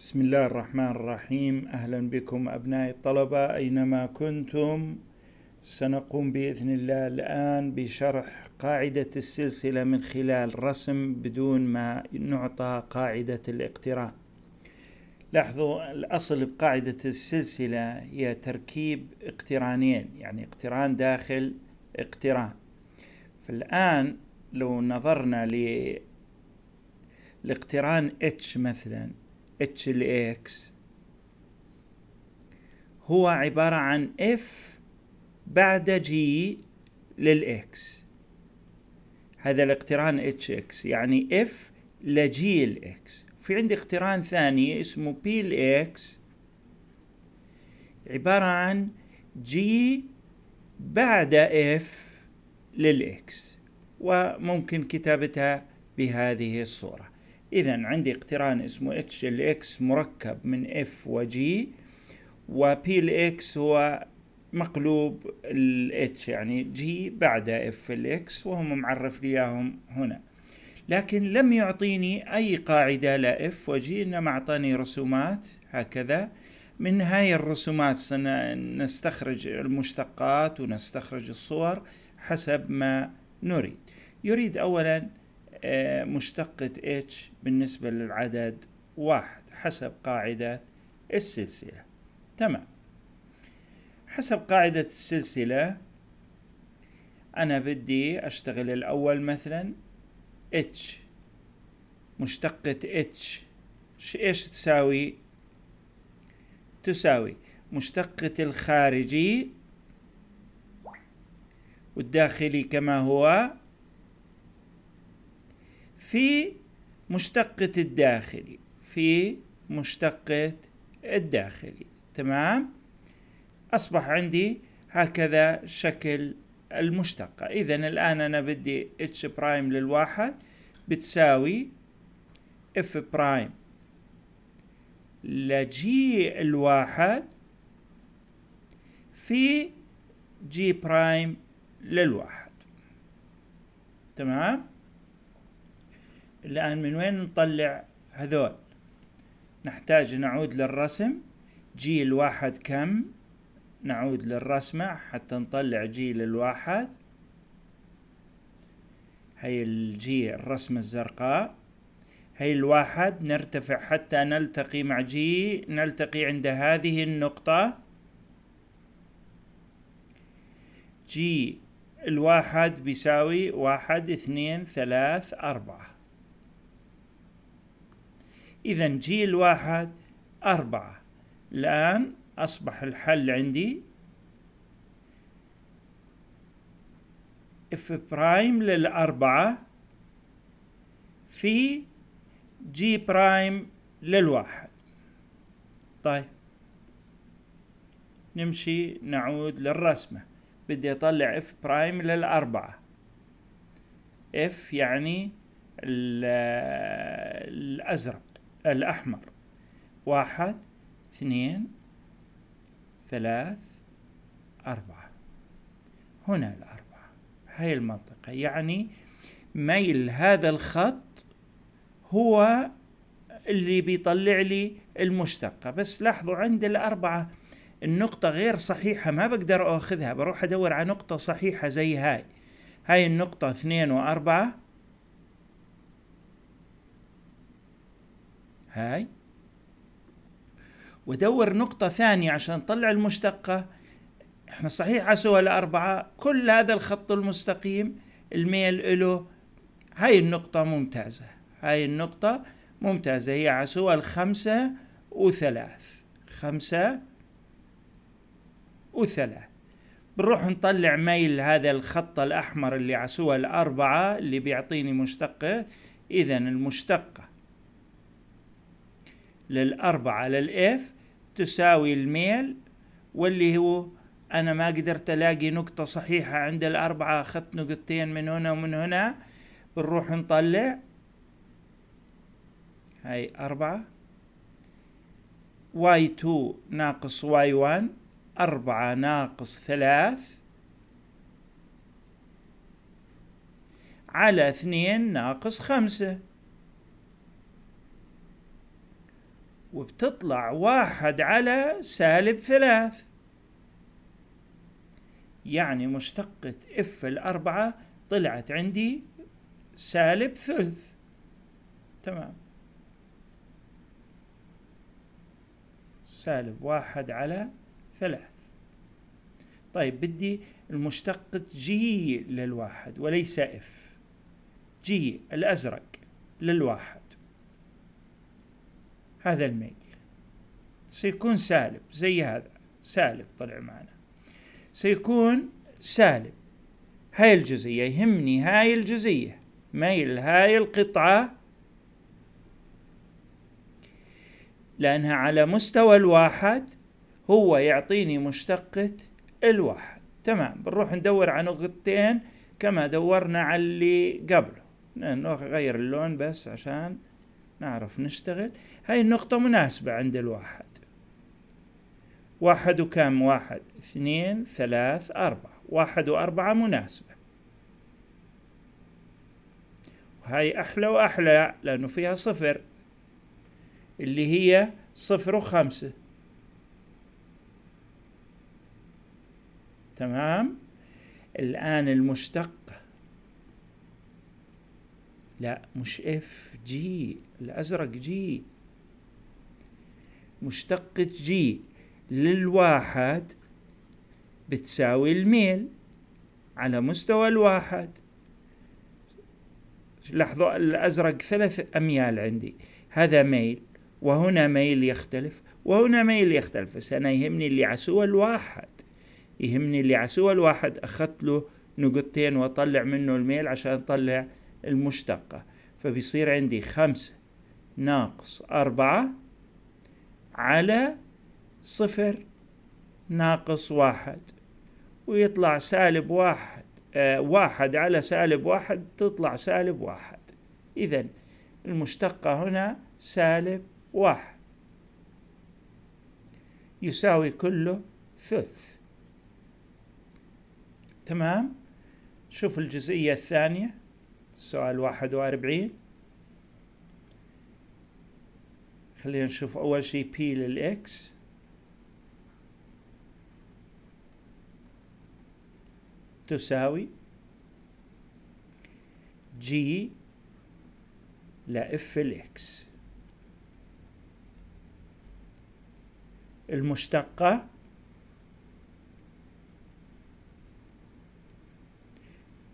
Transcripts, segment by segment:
بسم الله الرحمن الرحيم أهلا بكم أبنائي الطلبة أينما كنتم سنقوم بإذن الله الآن بشرح قاعدة السلسلة من خلال رسم بدون ما نعطى قاعدة الاقتران لاحظوا الأصل بقاعدة السلسلة هي تركيب اقترانين يعني اقتران داخل اقتران فالآن لو نظرنا للاقتران اتش مثلا اتش لاكس هو عبارة عن اف بعد جي للاكس هذا الاقتران اتش اكس يعني اف لجي الاكس في عندي اقتران ثاني اسمه بي الاكس عبارة عن جي بعد اف للاكس وممكن كتابتها بهذه الصورة إذا عندي اقتران اسمه اتش الإكس مركب من F و G و P الإكس هو مقلوب ال H يعني G بعد اف الإكس وهم معرف لي إياهم هنا لكن لم يعطيني أي قاعدة لا F و G إنما أعطاني رسومات هكذا من هاي الرسومات سنستخرج المشتقات ونستخرج الصور حسب ما نريد يريد أولا مشتقة H بالنسبة للعدد واحد حسب قاعدة السلسلة تمام حسب قاعدة السلسلة أنا بدي أشتغل الأول مثلا H مشتقة H إيش تساوي تساوي مشتقة الخارجي والداخلي كما هو في مشتقة الداخلي في مشتقة الداخلي تمام أصبح عندي هكذا شكل المشتقة إذا الآن أنا بدي h برايم للواحد بتساوي f برايم لجي الواحد في جي برايم للواحد تمام الآن من وين نطلع هذول نحتاج نعود للرسم جيل واحد كم نعود للرسمة حتى نطلع جيل الواحد هاي الجيل الرسمة الزرقاء هاي الواحد نرتفع حتى نلتقي مع جي نلتقي عند هذه النقطة جي الواحد بيساوي واحد اثنين ثلاث أربعة إذا جيل واحد أربعة الآن أصبح الحل عندي اف برايم للأربعة في جي برايم للواحد طيب نمشي نعود للرسمة بدي أطلع اف برايم للأربعة اف يعني الأزرق الأحمر واحد اثنين ثلاث أربعة هنا الأربعة هاي المنطقة يعني ميل هذا الخط هو اللي بيطلع لي المشتقة بس لاحظوا عند الأربعة النقطة غير صحيحة ما بقدر أخذها بروح أدور على نقطة صحيحة زي هاي هاي النقطة اثنين وأربعة هاي ودور نقطة ثانية عشان نطلع المشتقة احنا صحيح عسوها لأربعة كل هذا الخط المستقيم الميل إله هاي النقطة ممتازة هاي النقطة ممتازة هي عسوها الخمسة وثلاث خمسة وثلاث بنروح نطلع ميل هذا الخط الأحمر اللي عسوها الأربعة اللي بيعطيني مشتقة إذا المشتقة للأربعة للإف تساوي الميل واللي هو أنا ما قدرت ألاقي نقطة صحيحة عند الأربعة أخذت نقطتين من هنا ومن هنا بنروح نطلع هاي أربعة واي تو ناقص واي وان أربعة ناقص ثلاث على اثنين ناقص خمسة وبتطلع واحد على سالب ثلاث يعني مشتقة اف الأربعة طلعت عندي سالب ثلث تمام سالب واحد على ثلاث طيب بدي المشتقة جي للواحد وليس اف جي الأزرق للواحد هذا الميل سيكون سالب زي هذا سالب طلع معنا سيكون سالب هاي الجزية يهمني هاي الجزية ميل هاي القطعة لأنها على مستوى الواحد هو يعطيني مشتقة الواحد تمام بنروح ندور على نقطتين كما دورنا على اللي قبله نغير اللون بس عشان نعرف نشتغل هاي النقطة مناسبة عند الواحد واحد وكم واحد اثنين ثلاث أربعة واحد وأربعة مناسبة وهاي أحلى وأحلى لأنه فيها صفر اللي هي صفر وخمسة تمام الآن المشتق لا مش اف جي الازرق جي مشتقة جي للواحد بتساوي الميل على مستوى الواحد لاحظوا الأزرق ثلاث أميال عندي هذا ميل وهنا ميل يختلف وهنا ميل يختلف بس أنا يهمني اللي عسوى الواحد يهمني اللي عسوى الواحد أخذت له نقطتين وأطلع منه الميل عشان أطلع المشتقة فبيصير عندي خمسة ناقص أربعة على صفر ناقص واحد ويطلع سالب واحد آه واحد على سالب واحد تطلع سالب واحد إذا المشتقة هنا سالب واحد يساوي كله ثلث تمام شوف الجزئية الثانية سؤال واحد وأربعين خلينا نشوف أول شيء P للإكس تساوي G لإف الإكس المشتقة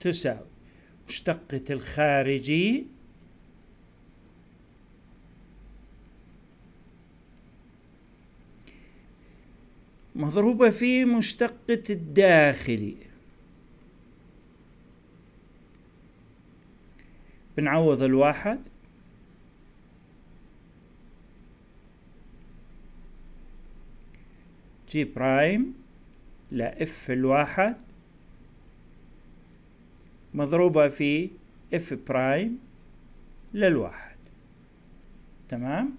تساوي مشتقة الخارجي مضروبة في مشتقة الداخلي بنعوض الواحد جي برايم لإف الواحد مضروبة في اف برايم للواحد تمام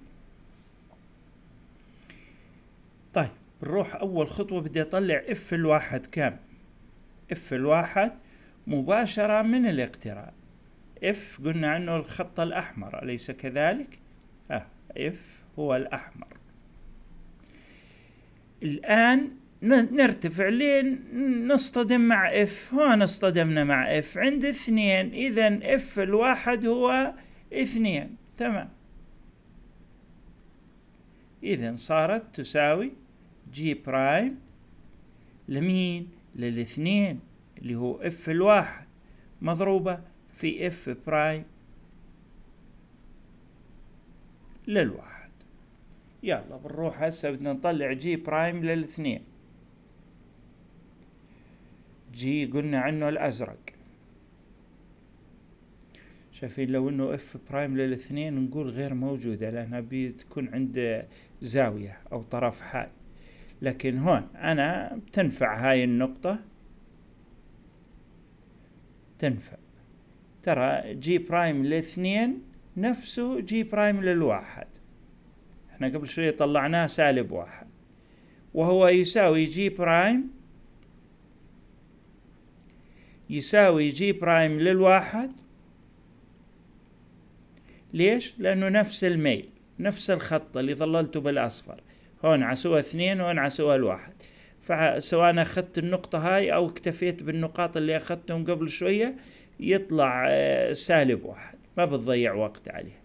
طيب نروح أول خطوة بدي أطلع اف الواحد كم اف الواحد مباشرة من الاقتران اف قلنا عنه الخط الأحمر أليس كذلك؟ آه اف هو الأحمر الآن نرتفع لين نصطدم مع اف هون اصطدمنا مع اف عند اثنين اذا اف الواحد هو اثنين تمام اذا صارت تساوي جي برايم لمين للاثنين اللي هو اف الواحد مضروبة في اف برايم للواحد يلا بنروح هسه بدنا نطلع جي برايم للاثنين جي قلنا عنه الأزرق شايفين لو انه اف برايم للاثنين نقول غير موجودة لانها بتكون عند زاوية او طرف حاد لكن هون انا تنفع هاي النقطة تنفع ترى جي برايم للاثنين نفسه جي برايم للواحد احنا قبل شوية طلعناه سالب واحد وهو يساوي جي برايم يساوي جي برايم للواحد ليش؟ لأنه نفس الميل نفس الخط اللي ظللته بالأصفر هون عسوها اثنين هون عسوها الواحد فسواء أخذت النقطة هاي أو اكتفيت بالنقاط اللي أخذتهم قبل شوية يطلع آه، سالب واحد ما بتضيع وقت عليه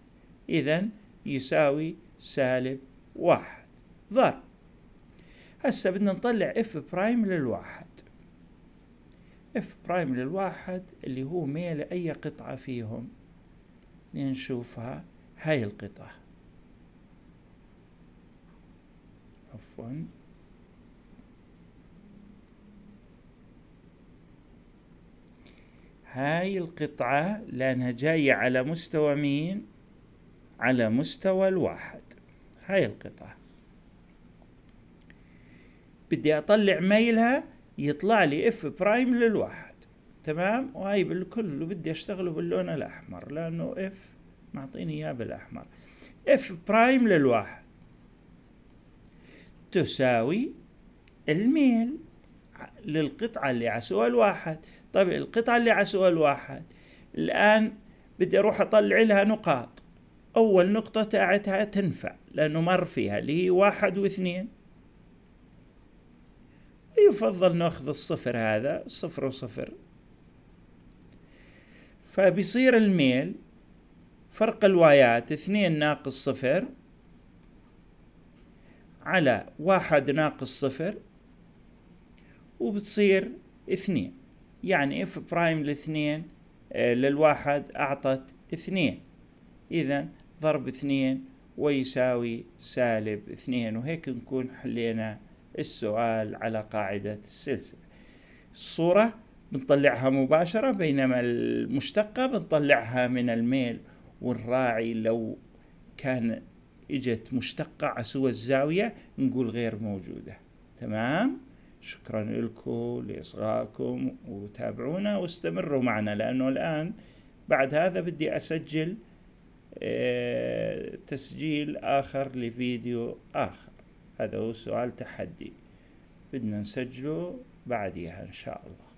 إذا يساوي سالب واحد ضرب هسه بدنا نطلع اف برايم للواحد اف برايم للواحد اللي هو ميل أي قطعة فيهم نشوفها هاي القطعة عفوا هاي القطعة لأنها جاية على مستوى مين؟ على مستوى الواحد هاي القطعة بدي أطلع ميلها يطلع لي اف برايم للواحد تمام وهي بالكل بدي اشتغله باللون الاحمر لانه اف معطيني اياه بالاحمر اف برايم للواحد تساوي الميل للقطعة اللي على سؤال واحد طيب القطعة اللي على سؤال واحد الآن بدي أروح أطلع لها نقاط أول نقطة تاعتها تنفع لأنه مر فيها اللي هي واحد واثنين يفضل ناخذ الصفر هذا صفر وصفر فبيصير الميل فرق الوايات اثنين ناقص صفر على واحد ناقص صفر وبتصير اثنين يعني اف برايم لاثنين آه، للواحد اعطت اثنين اذا ضرب اثنين ويساوي سالب اثنين وهيك نكون حلينا السؤال على قاعدة السلسلة الصورة بنطلعها مباشرة بينما المشتقة بنطلعها من الميل والراعي لو كان اجت مشتقة عسوى الزاوية نقول غير موجودة تمام شكرا لكم لإصغائكم وتابعونا واستمروا معنا لأنه الآن بعد هذا بدي أسجل آه، تسجيل آخر لفيديو آخر هذا هو سؤال تحدي بدنا نسجله بعديها إن شاء الله